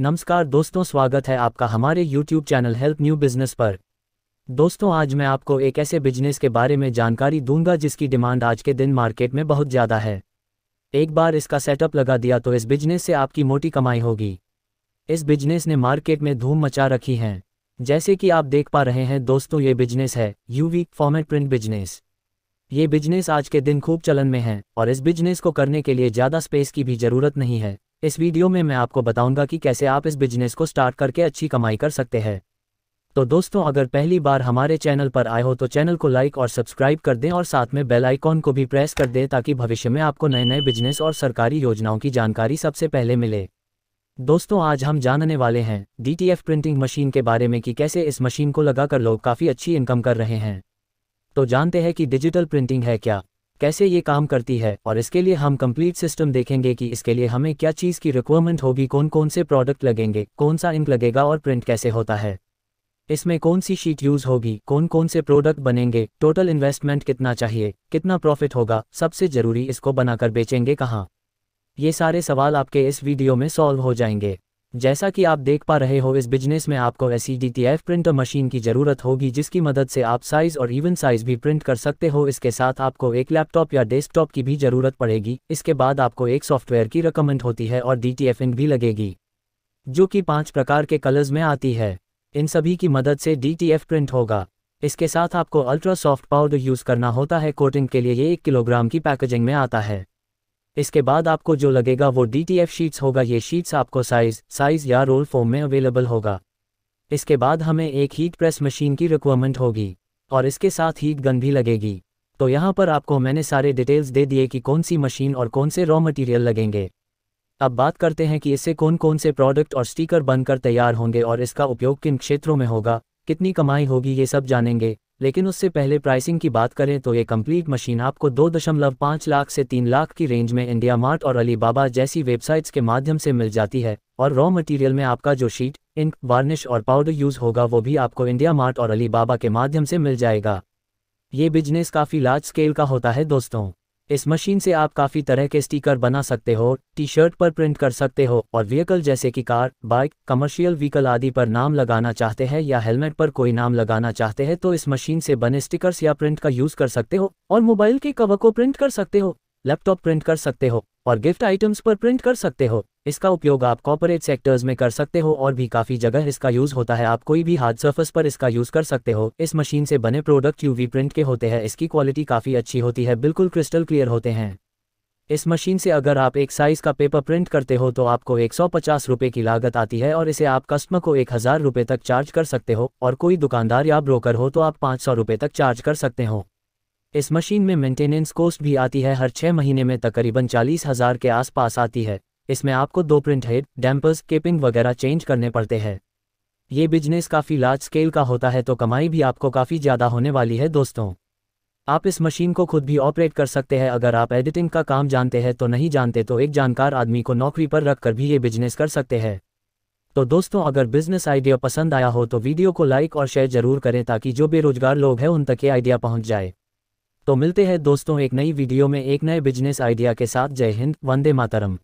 नमस्कार दोस्तों स्वागत है आपका हमारे YouTube channel help new business पर दोस्तों आज मैं आपको एक ऐसे बिजनेस के बारे में जानकारी दूंगा जिसकी डिमांड आज के दिन मार्केट में बहुत ज़्यादा है एक बार इसका सेटअप लगा दिया तो इस बिजनेस से आपकी मोटी कमाई होगी इस बिजनेस ने मार्केट में धूम मचा रखी है जैसे कि आप देख पा रहे हैं दोस्तों ये बिजनेस है यूवी फॉर्मेट प्रिंट बिजनेस ये बिजनेस आज के दिन खूब चलन में है और इस बिजनेस को करने के लिए ज़्यादा स्पेस की भी ज़रूरत नहीं है इस वीडियो में मैं आपको बताऊंगा कि कैसे आप इस बिजनेस को स्टार्ट करके अच्छी कमाई कर सकते हैं तो दोस्तों अगर पहली बार हमारे चैनल पर आए हो तो चैनल को लाइक और सब्सक्राइब कर दें और साथ में बेल आइकॉन को भी प्रेस कर दें ताकि भविष्य में आपको नए नए बिजनेस और सरकारी योजनाओं की जानकारी सबसे पहले मिले दोस्तों आज हम जानने वाले हैं डी प्रिंटिंग मशीन के बारे में कि कैसे इस मशीन को लगाकर लोग काफ़ी अच्छी इनकम कर रहे हैं तो जानते हैं कि डिजिटल प्रिंटिंग है क्या कैसे ये काम करती है और इसके लिए हम कंप्लीट सिस्टम देखेंगे कि इसके लिए हमें क्या चीज़ की रिक्वायरमेंट होगी कौन कौन से प्रोडक्ट लगेंगे कौन सा इंक लगेगा और प्रिंट कैसे होता है इसमें कौन सी शीट यूज होगी कौन कौन से प्रोडक्ट बनेंगे टोटल इन्वेस्टमेंट कितना चाहिए कितना प्रॉफिट होगा सबसे जरूरी इसको बनाकर बेचेंगे कहाँ ये सारे सवाल आपके इस वीडियो में सॉल्व हो जाएंगे जैसा कि आप देख पा रहे हो इस बिजनेस में आपको ऐसी डी प्रिंटर मशीन की ज़रूरत होगी जिसकी मदद से आप साइज़ और इवन साइज़ भी प्रिंट कर सकते हो इसके साथ आपको एक लैपटॉप या डेस्कटॉप की भी ज़रूरत पड़ेगी इसके बाद आपको एक सॉफ्टवेयर की रिकमेंड होती है और डी भी लगेगी जो कि पांच प्रकार के कलर्स में आती है इन सभी की मदद से डी प्रिंट होगा इसके साथ आपको अल्ट्रा सॉफ्ट पाउडर यूज़ करना होता है कोटिंग के लिए ये एक किलोग्राम की पैकेजिंग में आता है इसके बाद आपको जो लगेगा वो डी शीट्स होगा ये शीट्स आपको साइज साइज या रोल फॉर्म में अवेलेबल होगा इसके बाद हमें एक हीट प्रेस मशीन की रिक्वायरमेंट होगी और इसके साथ हीट गन भी लगेगी तो यहाँ पर आपको मैंने सारे डिटेल्स दे दिए कि कौन सी मशीन और कौन से रॉ मटेरियल लगेंगे अब बात करते हैं कि इससे कौन कौन से प्रोडक्ट और स्टीकर बनकर तैयार होंगे और इसका उपयोग किन क्षेत्रों में होगा कितनी कमाई होगी ये सब जानेंगे लेकिन उससे पहले प्राइसिंग की बात करें तो ये कंप्लीट मशीन आपको 2.5 लाख से 3 लाख की रेंज में इंडिया मार्ट और अलीबाबा जैसी वेबसाइट्स के माध्यम से मिल जाती है और रॉ मटेरियल में आपका जो शीट इंक वार्निश और पाउडर यूज़ होगा वो भी आपको इंडिया मार्ट और अलीबाबा के माध्यम से मिल जाएगा ये बिजनेस काफ़ी लार्ज स्केल का होता है दोस्तों इस मशीन से आप काफ़ी तरह के स्टिकर बना सकते हो टी शर्ट पर प्रिंट कर सकते हो और व्हीकल जैसे कि कार बाइक कमर्शियल व्हीकल आदि पर नाम लगाना चाहते हैं या हेलमेट पर कोई नाम लगाना चाहते हैं तो इस मशीन से बने स्टिकर्स या प्रिंट का यूज़ कर सकते हो और मोबाइल के कवर को प्रिंट कर सकते हो लैपटॉप प्रिंट कर सकते हो और गिफ्ट आइटम्स पर प्रिंट कर सकते हो इसका उपयोग आप कॉपोरेट सेक्टर्स में कर सकते हो और भी काफी जगह इसका यूज होता है आप कोई भी हार्ड सर्फस पर इसका यूज कर सकते हो इस मशीन से बने प्रोडक्ट यूवी प्रिंट के होते हैं इसकी क्वालिटी काफी अच्छी होती है बिल्कुल क्रिस्टल क्लियर होते हैं इस मशीन से अगर आप एक साइज का पेपर प्रिंट करते हो तो आपको एक सौ की लागत आती है और इसे आप कस्टमर को एक हजार तक चार्ज कर सकते हो और कोई दुकानदार या ब्रोकर हो तो आप पाँच सौ तक चार्ज कर सकते हो इस मशीन में मेंटेनेंस कॉस्ट भी आती है हर छह महीने में तकरीबन चालीस हज़ार के आसपास आती है इसमें आपको दो प्रिंट हेड डैम्पर्स केपिंग वगैरह चेंज करने पड़ते हैं ये बिजनेस काफ़ी लार्ज स्केल का होता है तो कमाई भी आपको काफ़ी ज़्यादा होने वाली है दोस्तों आप इस मशीन को खुद भी ऑपरेट कर सकते हैं अगर आप एडिटिंग का काम जानते हैं तो नहीं जानते तो एक जानकार आदमी को नौकरी पर रखकर भी ये बिजनेस कर सकते हैं तो दोस्तों अगर बिजनेस आइडिया पसंद आया हो तो वीडियो को लाइक और शेयर जरूर करें ताकि जो बेरोजगार लोग हैं उन तक ये आइडिया पहुंच जाए तो मिलते हैं दोस्तों एक नई वीडियो में एक नए बिजनेस आइडिया के साथ जय हिंद वंदे मातरम